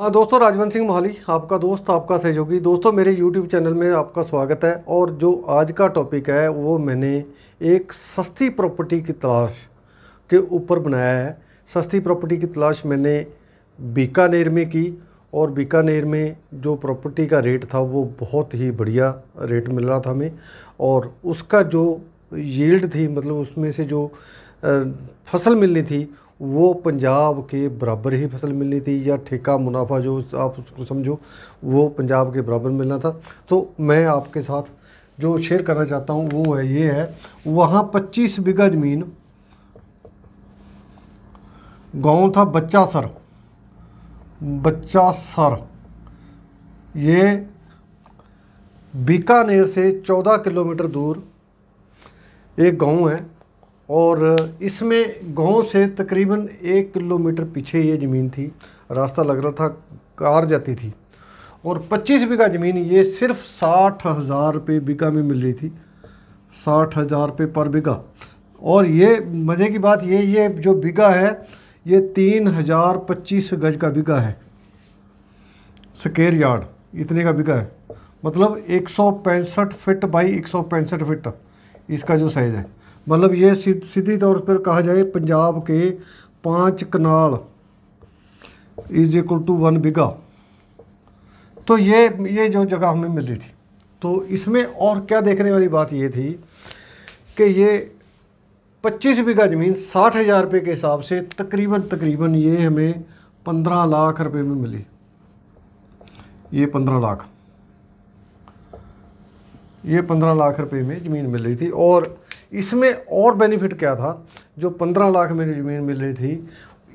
हाँ दोस्तों राजवंत सिंह मोहाली आपका दोस्त आपका सहयोगी दोस्तों मेरे YouTube चैनल में आपका स्वागत है और जो आज का टॉपिक है वो मैंने एक सस्ती प्रॉपर्टी की तलाश के ऊपर बनाया है सस्ती प्रॉपर्टी की तलाश मैंने बीकानेर में की और बीकानेर में जो प्रॉपर्टी का रेट था वो बहुत ही बढ़िया रेट मिल रहा था हमें और उसका जो यील्ड थी मतलब उसमें से जो फसल मिलनी थी वो पंजाब के बराबर ही फसल मिलनी थी या ठेका मुनाफा जो आप उसको समझो वो पंजाब के बराबर मिलना था तो मैं आपके साथ जो शेयर करना चाहता हूँ वो है ये है वहाँ पच्चीस बीघा ज़मीन गांव था बच्चा सर बच्चा सर ये बीकानेर से 14 किलोमीटर दूर एक गांव है और इसमें गांव से तकरीबन एक किलोमीटर पीछे ये ज़मीन थी रास्ता लग रहा था कार जाती थी और 25 बीघा ज़मीन ये सिर्फ साठ हज़ार रुपये बीघा में मिल रही थी साठ हज़ार रुपये पर बीघा और ये मज़े की बात ये ये जो बीघा है ये तीन हज़ार पच्चीस गज का बीघा है स्केयर यार्ड इतने का बीघा है मतलब एक सौ पैंसठ फिट बाई एक सौ पैंसठ फिट इसका जो साइज़ है मतलब ये सीधी तौर पर कहा जाए पंजाब के पाँच kanal is equal to one bigha तो ये ये जो जगह हमें मिल रही थी तो इसमें और क्या देखने वाली बात ये थी कि ये 25 बीघा ज़मीन साठ हज़ार रुपये के हिसाब से तकरीबन तकरीबन ये हमें 15 लाख रुपए में मिली ये 15 लाख ये 15 लाख रुपए में ज़मीन मिल रही थी और इसमें और बेनिफिट क्या था जो पंद्रह लाख मेरी ज़मीन मिल रही थी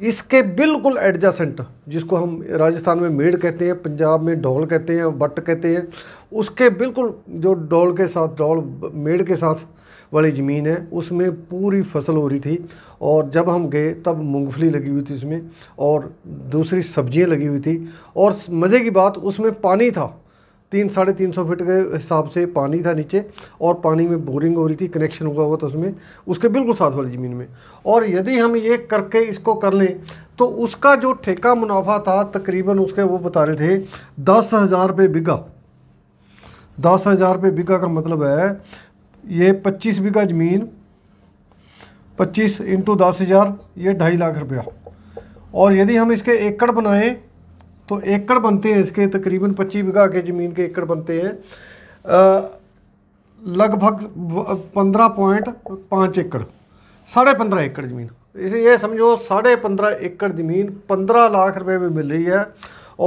इसके बिल्कुल एडजासेंट जिसको हम राजस्थान में मेड़ कहते हैं पंजाब में ढोल कहते हैं बट कहते हैं उसके बिल्कुल जो ढोल के साथ डोल मेड़ के साथ वाली ज़मीन है उसमें पूरी फसल हो रही थी और जब हम गए तब मूंगफली लगी हुई थी उसमें और दूसरी सब्जियां लगी हुई थी और मज़े की बात उसमें पानी था तीन साढ़े तीन सौ फिट के हिसाब से पानी था नीचे और पानी में बोरिंग हो रही थी कनेक्शन हुआ हुआ था उसमें उसके बिल्कुल साथ वाली ज़मीन में और यदि हम ये करके इसको कर लें तो उसका जो ठेका मुनाफा था तकरीबन उसके वो बता रहे थे दस हज़ार रुपये बीघा दस हज़ार रुपये बीघा का मतलब है ये पच्चीस बीघा ज़मीन पच्चीस इंटू दस हज़ार ये ढाई लाख रुपया और यदि हम इसके एकड़ बनाएँ तो एकड़ बनते हैं इसके तकरीबन पच्चीस बीघा के ज़मीन के एकड़ बनते हैं लगभग पंद्रह पॉइंट पाँच एकड़ साढ़े पंद्रह एकड़ ज़मीन इसे ये समझो साढ़े पंद्रह एकड़ ज़मीन पंद्रह लाख रुपए में मिल रही है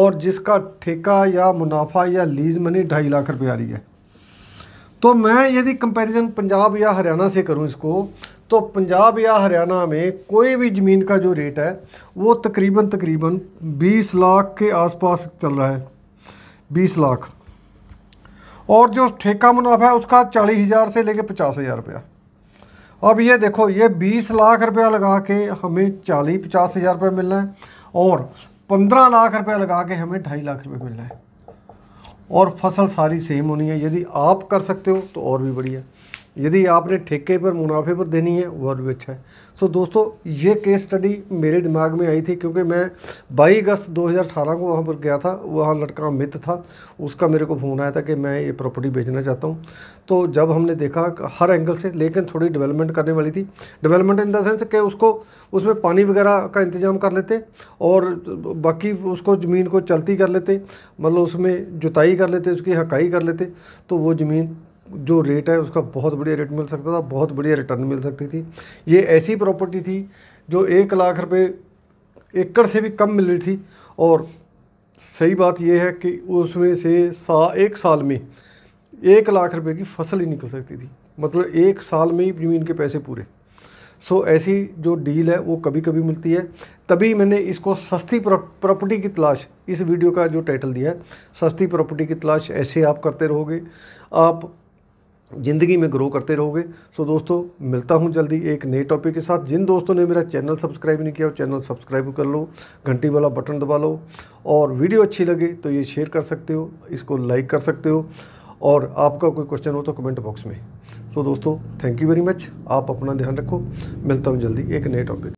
और जिसका ठेका या मुनाफा या लीज मनी ढाई लाख रुपये आ रही है तो मैं यदि कंपैरिजन पंजाब या हरियाणा से करूं इसको तो पंजाब या हरियाणा में कोई भी ज़मीन का जो रेट है वो तकरीबन तकरीबन 20 लाख के आसपास चल रहा है 20 लाख और जो ठेका मुनाफा है उसका चालीस हज़ार से लेके पचास हज़ार रुपया अब ये देखो ये बीस लाख रुपया लगा के हमें चालीस पचास हज़ार रुपया मिलना है और पंद्रह लाख रुपया लगा के हमें ढाई लाख रुपये मिलना है और फसल सारी सेम होनी है यदि आप कर सकते हो तो और भी बढ़िया यदि आपने ठेके पर मुनाफे पर देनी है और भी अच्छा है सो so, दोस्तों ये केस स्टडी मेरे दिमाग में आई थी क्योंकि मैं 22 अगस्त 2018 को वहाँ पर गया था वहाँ लड़का अमित था उसका मेरे को फ़ोन आया था कि मैं ये प्रॉपर्टी बेचना चाहता हूँ तो जब हमने देखा हर एंगल से लेकिन थोड़ी डेवलपमेंट करने वाली थी डेवलपमेंट इन देंस कि उसको उसमें पानी वगैरह का इंतज़ाम कर लेते और बाकी उसको ज़मीन को चलती कर लेते मतलब उसमें जुताई कर लेते उसकी हकाई कर लेते तो वो ज़मीन जो रेट है उसका बहुत बढ़िया रेट मिल सकता था बहुत बढ़िया रिटर्न मिल सकती थी ये ऐसी प्रॉपर्टी थी जो एक लाख रुपये एकड़ से भी कम मिल रही थी और सही बात यह है कि उसमें से सा एक साल में एक लाख रुपए की फसल ही निकल सकती थी मतलब एक साल में ही ज़मीन के पैसे पूरे सो ऐसी जो डील है वो कभी कभी मिलती है तभी मैंने इसको सस्ती प्रॉपर्टी की तलाश इस वीडियो का जो टाइटल दिया है सस्ती प्रॉपर्टी की तलाश ऐसे आप करते रहोगे आप ज़िंदगी में ग्रो करते रहोगे सो दोस्तों मिलता हूँ जल्दी एक नए टॉपिक के साथ जिन दोस्तों ने मेरा चैनल सब्सक्राइब नहीं किया वो चैनल सब्सक्राइब कर लो घंटी वाला बटन दबा लो और वीडियो अच्छी लगे तो ये शेयर कर सकते हो इसको लाइक कर सकते हो और आपका कोई क्वेश्चन हो तो कमेंट बॉक्स में सो दोस्तों थैंक यू वेरी मच आप अपना ध्यान रखो मिलता हूँ जल्दी एक नए टॉपिक